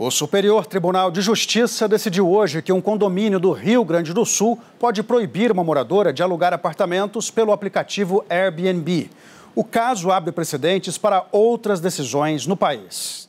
O Superior Tribunal de Justiça decidiu hoje que um condomínio do Rio Grande do Sul pode proibir uma moradora de alugar apartamentos pelo aplicativo Airbnb. O caso abre precedentes para outras decisões no país.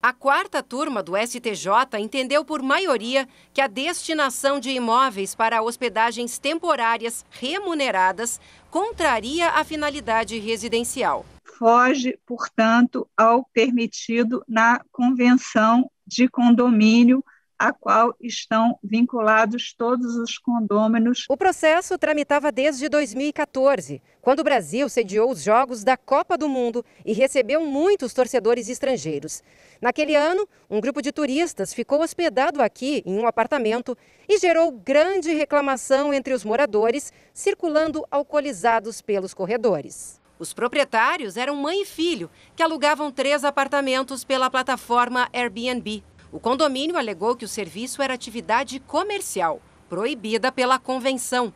A quarta turma do STJ entendeu por maioria que a destinação de imóveis para hospedagens temporárias remuneradas contraria a finalidade residencial foge, portanto, ao permitido na Convenção de condomínio a qual estão vinculados todos os condôminos. O processo tramitava desde 2014, quando o Brasil sediou os Jogos da Copa do Mundo e recebeu muitos torcedores estrangeiros. Naquele ano, um grupo de turistas ficou hospedado aqui em um apartamento e gerou grande reclamação entre os moradores, circulando alcoolizados pelos corredores. Os proprietários eram mãe e filho, que alugavam três apartamentos pela plataforma Airbnb. O condomínio alegou que o serviço era atividade comercial, proibida pela convenção.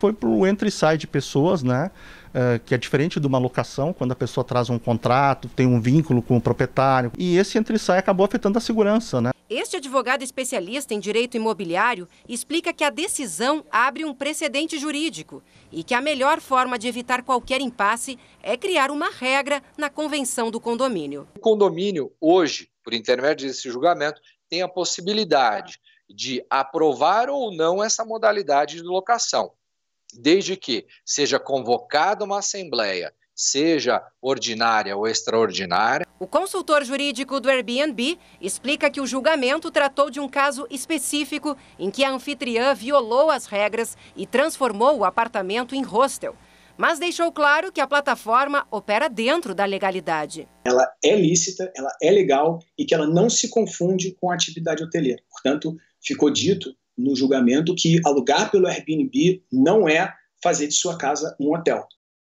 Foi para o entre e sai de pessoas, né? Uh, que é diferente de uma locação, quando a pessoa traz um contrato, tem um vínculo com o proprietário. E esse entre e sai acabou afetando a segurança, né? Este advogado especialista em direito imobiliário explica que a decisão abre um precedente jurídico e que a melhor forma de evitar qualquer impasse é criar uma regra na convenção do condomínio. O condomínio, hoje, por intermédio desse julgamento, tem a possibilidade de aprovar ou não essa modalidade de locação, desde que seja convocada uma assembleia seja ordinária ou extraordinária. O consultor jurídico do Airbnb explica que o julgamento tratou de um caso específico em que a anfitriã violou as regras e transformou o apartamento em hostel. Mas deixou claro que a plataforma opera dentro da legalidade. Ela é lícita, ela é legal e que ela não se confunde com a atividade hoteleira. Portanto, ficou dito no julgamento que alugar pelo Airbnb não é fazer de sua casa um hotel.